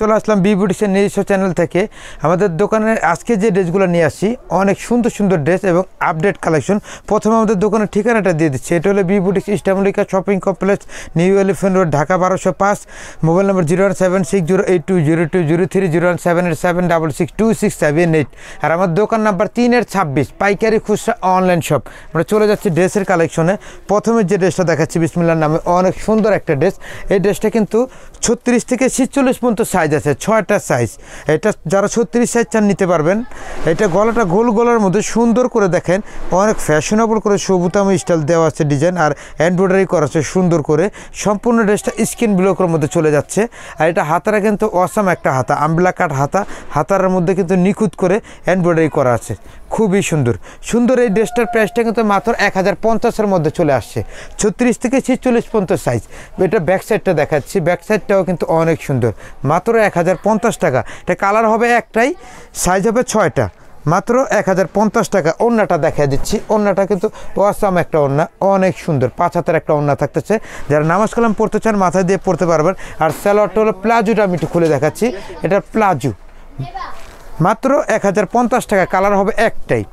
চলে আসলাম বি বুটিক্সের নিজস্ব চ্যানেল থেকে আমাদের দোকানের আজকে যে ড্রেসগুলো নিয়ে আসছি অনেক সুন্দর সুন্দর ড্রেস এবং আপডেট কালেকশন প্রথমে আমাদের দোকানের ঠিকানাটা দিয়ে দিচ্ছি এটা হলো বি বুটিক্স ইস্টামিকা shopping complex new elephant road Dhaka বারোশো পাঁচ mobile number zero one seven six zero eight two zero two zero three zero one seven eight seven double six two six seven eight আর আমার দোকান number তিনের ছাব্বিশ পাইকারি খুচরা অনলাইন শপ আমরা চলে যাচ্ছি ড্রেসের কালেকশনে প্রথমে যে ড্রেসটা দেখাচ্ছি বিসমিল্লার নামে অনেক সুন্দর একটা ড্রেস এই ড্রেসটা কিন্তু ছত্রিশ থেকে ছিচল্লিশ পর্যন্ত সাইজ আছে ছয়টা সাইজ এটা যারা ছত্রিশ সাইজ চান নিতে পারবেন এটা গলাটা গোল গলার মধ্যে সুন্দর করে দেখেন অনেক ফ্যাশনেবল করে সবুতাম স্টাইল দেওয়া আছে ডিজাইন আর এমব্রয়ডারি করা আছে সুন্দর করে সম্পূর্ণ ড্রেসটা স্কিন ব্লকের মধ্যে চলে যাচ্ছে আর এটা হাতারা কিন্তু অসম একটা হাতা আমলা কাঠ হাতা হাতারার মধ্যে কিন্তু নিখুঁত করে এমব্রয়ডারি করা আছে খুবই সুন্দর সুন্দর এই ড্রেসটার প্রাইসটা কিন্তু মাত্র এক হাজার পঞ্চাশের মধ্যে চলে আসছে ছত্রিশ থেকে ছেচল্লিশ পর্যন্ত সাইজ এটা ব্যাক সাইডটা দেখাচ্ছি ব্যাক সাইডটাও কিন্তু অনেক সুন্দর মাত্র এক টাকা এটা কালার হবে একটাই সাইজ হবে ছয়টা মাত্র এক টাকা অন্যটা দেখা দিচ্ছি অন্যটা কিন্তু ওয়াসাম একটা ওন্না অনেক সুন্দর পাঁচ হাতের একটা ওন্না থাকতেছে যারা নামাজ কালাম পড়তে চান মাথায় দিয়ে পড়তে পারবেন আর স্যালোয়ারটা হলো প্লাজুটা আমি একটু খুলে দেখাচ্ছি এটা প্লাজু মাত্র এক টাকা কালার হবে একটাই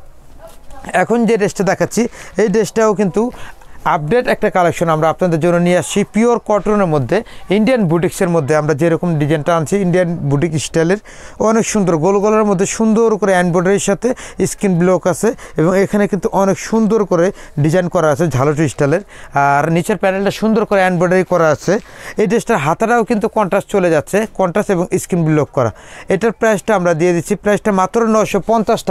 এখন যে ড্রেসটা দেখাচ্ছি এই ড্রেসটাও কিন্তু আপডেট একটা কালেকশন আমরা আপনাদের জন্য নিয়ে আসছি পিওর কটনের মধ্যে ইন্ডিয়ান বুটিক্সের মধ্যে আমরা যেরকম ডিজাইনটা আনছি ইন্ডিয়ান বুটিক স্টাইলের অনেক সুন্দর গোল গোলের মধ্যে সুন্দর করে অ্যান্ড্রয়েডের সাথে স্কিন ব্লক আছে এবং এখানে কিন্তু অনেক সুন্দর করে ডিজাইন করা আছে ঝালটু স্টাইলের আর নিচের প্যানেলটা সুন্দর করে অ্যান্ড্রয়েডারি করা আছে এই ড্রেসটার হাতাটাও কিন্তু কন্ট্রাস্ট চলে যাচ্ছে কন্ট্রাস্ট এবং স্কিন ব্লক করা এটার প্রাইসটা আমরা দিয়ে দিচ্ছি প্রাইসটা মাত্র নশো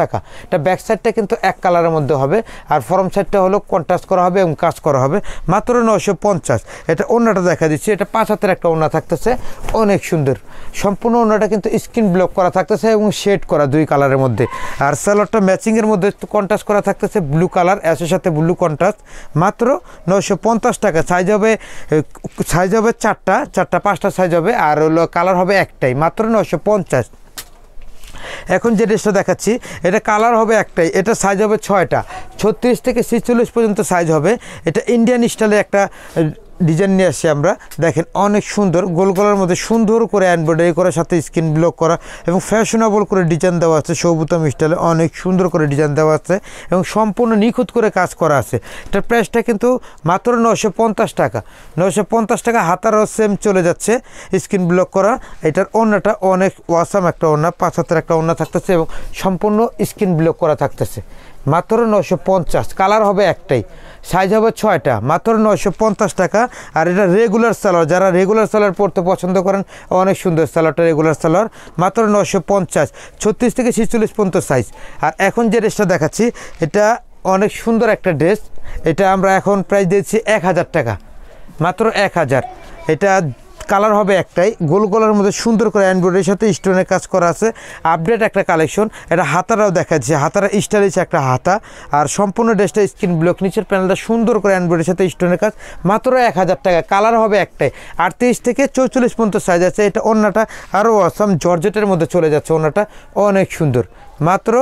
টাকা এটা ব্যাক সাইডটা কিন্তু এক কালারের মধ্যে হবে আর ফরম সাইডটা হলো কন্ট্রাস্ট করা হবে এবং কাজ করা হবে মাত্র নশো পঞ্চাশ এটা ওনাটা দেখা দিচ্ছে এটা পাঁচ হাতের একটা ওনা থাকতেছে অনেক সুন্দর সম্পূর্ণ ওনাটা কিন্তু স্ক্রিন ব্লক করা থাকতেছে এবং শেড করা দুই কালারের মধ্যে আর সালোয়ারটা ম্যাচিংয়ের মধ্যে কন্ট্রাস্ট করা থাকতেছে ব্লু কালার অ্যাশের সাথে ব্লু কন্ট্রাস্ট মাত্র নশো টাকা সাইজ হবে সাইজ হবে চারটা চারটা পাঁচটা সাইজ হবে আর কালার হবে একটাই মাত্র নশো পঞ্চাশ এখন যে ড্রেসটা দেখাচ্ছি এটা কালার হবে একটাই এটা সাইজ হবে ছয়টা ছত্রিশ থেকে ছেচল্লিশ পর্যন্ত সাইজ হবে এটা ইন্ডিয়ান স্টাইলে একটা ডিজাইন নিয়ে আসছি আমরা দেখেন অনেক সুন্দর গোল গলার মধ্যে সুন্দর করে এমব্রয়ডারি করার সাথে স্কিন ব্লক করা এবং ফ্যাশনেবল করে ডিজাইন দেওয়া আছে সৌবুতম স্টাইলে অনেক সুন্দর করে ডিজাইন দেওয়া আছে এবং সম্পূর্ণ নিখুঁত করে কাজ করা আছে এটার প্রাইসটা কিন্তু মাত্র নশো পঞ্চাশ টাকা নশো পঞ্চাশ টাকা হাতারও সেম চলে যাচ্ছে স্কিন ব্লক করা এটার ওনাটা অনেক ওয়াসাম একটা ওনা পাঁচ হাতের একটা ওনা থাকতেছে এবং সম্পূর্ণ স্কিন ব্লক করা থাকতেছে মাত্র নশো পঞ্চাশ কালার হবে একটাই সাইজ হবে ছয়টা মাত্র নশো পঞ্চাশ টাকা আর এটা রেগুলার সালোয়ার যারা রেগুলার সালোয়ার পরতে পছন্দ করেন অনেক সুন্দর সালোয়ারটা রেগুলার সালোয়ার মাত্র নশো পঞ্চাশ ছত্রিশ থেকে ছিচল্লিশ পর্যন্ত সাইজ আর এখন যে ড্রেসটা দেখাচ্ছি এটা অনেক সুন্দর একটা ড্রেস এটা আমরা এখন প্রাইস দিয়েছি এক হাজার টাকা মাত্র এক হাজার এটা কালার হবে একটাই গোল গোলার মধ্যে সুন্দর করে অ্যান্ড্রয়েডের সাথে স্টোনের কাজ করা আছে আপডেট একটা কালেকশন এটা হাতারাও দেখা যাচ্ছে হাতারা স্টাইলিশ একটা হাতা আর সম্পূর্ণ ড্রেসটা স্ক্রিন ব্লক নিচের প্যানেলটা সুন্দর করে অ্যান্ড্রয়েডের সাথে স্টোনের কাজ মাত্র এক হাজার টাকা কালার হবে একটাই আটত্রিশ থেকে চৌচল্লিশ পর্যন্ত সাইজ আছে এটা অন্যটা আরও অসম জর্জেটের মধ্যে চলে যাচ্ছে অন্যটা অনেক সুন্দর মাত্র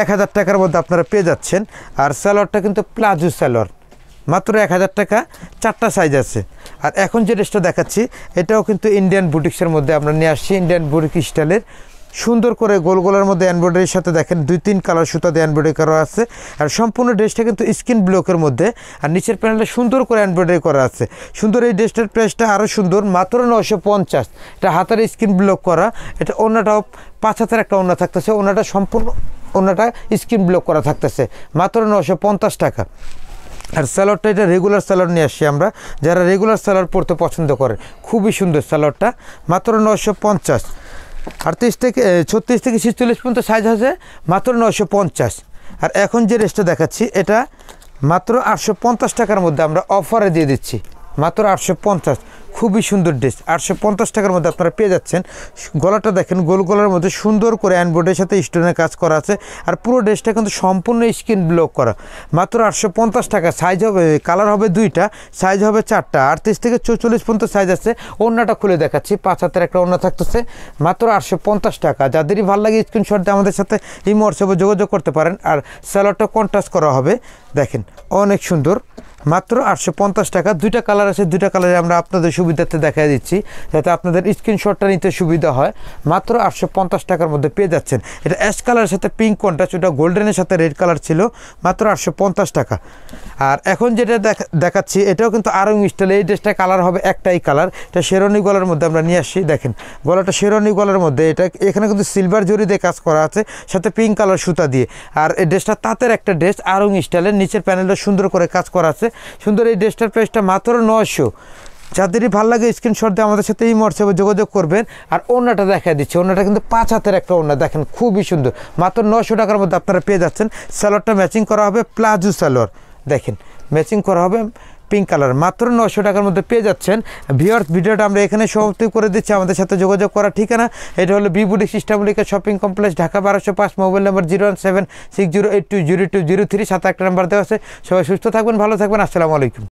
এক হাজার টাকার মধ্যে আপনারা পেয়ে যাচ্ছেন আর স্যালোয়ারটা কিন্তু প্লাজো স্যালোয়ার মাত্র এক হাজার টাকা চারটা সাইজ আছে আর এখন যে ড্রেসটা দেখাচ্ছি এটাও কিন্তু ইন্ডিয়ান বুটিক্সের মধ্যে আমরা নিয়ে আসছি ইন্ডিয়ান বুটিক স্টাইলের সুন্দর করে গোল গোলার মধ্যে অ্যানব্রয়ডারির সাথে দেখেন দুই তিন কালার সুতা দিয়ে এমব্রয়ডারি করা আছে আর সম্পূর্ণ ড্রেসটা কিন্তু স্কিন ব্লকের মধ্যে আর নিচের প্যানেলটা সুন্দর করে এমব্রয়ডারি করা আছে সুন্দর এই ড্রেসটার প্রাইসটা আরও সুন্দর মাত্র নশো পঞ্চাশ এটা হাতের স্কিন ব্লক করা এটা অন্যটাও পাঁচ হাতের একটা অন্য থাকতেছে ওনাটা সম্পূর্ণ ওনাটা স্কিন ব্লক করা থাকতেছে মাত্র নশো পঞ্চাশ টাকা আর স্যালাডটা এটা রেগুলার স্যালাড নিয়ে আসছি আমরা যারা রেগুলার স্যালাড পরতে পছন্দ করে খুবই সুন্দর স্যালাডটা মাত্র নশো পঞ্চাশ আটত্রিশ থেকে ছত্রিশ থেকে ছিচল্লিশ পর্যন্ত সাইজ আছে মাত্র নশো পঞ্চাশ আর এখন যে রেস্টটা দেখাচ্ছি এটা মাত্র আটশো টাকার মধ্যে আমরা অফারে দিয়ে দিচ্ছি মাত্র আটশো পঞ্চাশ খুবই সুন্দর ড্রেস আটশো পঞ্চাশ টাকার মধ্যে আপনারা পেয়ে যাচ্ছেন গলাটা দেখেন গোল গলার মধ্যে সুন্দর করে অ্যান্ডবোর্ডের সাথে স্টোনের কাজ করা আছে আর পুরো ড্রেসটা কিন্তু সম্পূর্ণ স্কিন ব্লক করা মাত্র আটশো পঞ্চাশ টাকা সাইজ হবে কালার হবে দুইটা সাইজ হবে চারটা আটত্রিশ থেকে চৌচল্লিশ পর্যন্ত সাইজ আছে অন্যটা খুলে দেখাচ্ছি পাঁচ হাতের একটা অন্য থাকতেছে মাত্র আটশো পঞ্চাশ টাকা যাদেরই ভালো লাগে স্ক্রিনশট দিয়ে আমাদের সাথে এই হোয়াটসঅ্যাপে যোগাযোগ করতে পারেন আর স্যালাডটা কন্ট্রাস্ট করা হবে দেখেন অনেক সুন্দর মাত্র আটশো পঞ্চাশ টাকা দুইটা কালার আছে দুইটা কালারে আমরা আপনাদের সুবিধাতে দেখা দিচ্ছি যাতে আপনাদের স্ক্রিনশটটা নিতে সুবিধা হয় মাত্র আটশো পঞ্চাশ টাকার মধ্যে পেয়ে যাচ্ছেন এটা অ্যাশ কালারের সাথে পিঙ্ক কন্ট্রাস্ট ওটা গোল্ডেনের সাথে রেড কালার ছিল মাত্র আটশো পঞ্চাশ টাকা আর এখন যেটা দেখাচ্ছি এটাও কিন্তু আরং স্টাইল এই ড্রেসটা কালার হবে একটাই কালার এটা শেরনি গলার মধ্যে আমরা নিয়ে আসছি দেখেন গলাটা শেরনি গলার মধ্যে এটা এখানে কিন্তু সিলভার জরি দিয়ে কাজ করা আছে সাথে পিঙ্ক কালার সুতা দিয়ে আর এই ড্রেসটা তাঁতের একটা ড্রেস আরং স্টাইলের নিচের প্যানেলটা সুন্দর করে কাজ করা আছে সুন্দর এই ড্রেসটার প্রাইসটা মাত্র নশো যাদেরই ভালো লাগে স্ক্রিনশট দিয়ে আমাদের সাথে এই হোয়াটসঅ্যাপে যোগাযোগ করবেন আর ওনাটা দেখা দিচ্ছে ওনাটা কিন্তু পাঁচ হাতের একটা ওনা দেখেন খুবই সুন্দর মাত্র নশো টাকার মধ্যে আপনারা পেয়ে যাচ্ছেন স্যালোয়ারটা ম্যাচিং করা হবে প্লাজো স্যালোয়ার দেখেন ম্যাচিং করা হবে পিঙ্ক কালার মাত্র নশো টাকার মধ্যে পেয়ে যাচ্ছেন ভিওর্স ভিডিওটা আমরা এখানে সমাপ্তি করে দিচ্ছি আমাদের সাথে যোগাযোগ করার ঠিকানা এটা হলো বিবুডি সিস্টামলিকা শপিং কমপ্লেক্স ঢাকা বারোশো পাঁচ mobile number zero one seven six zero eight two zero two zero three সাত একটা নাম্বার দেওয়া আছে সবাই সুস্থ থাকবেন ভালো থাকবেন আসসালামু আলাইকুম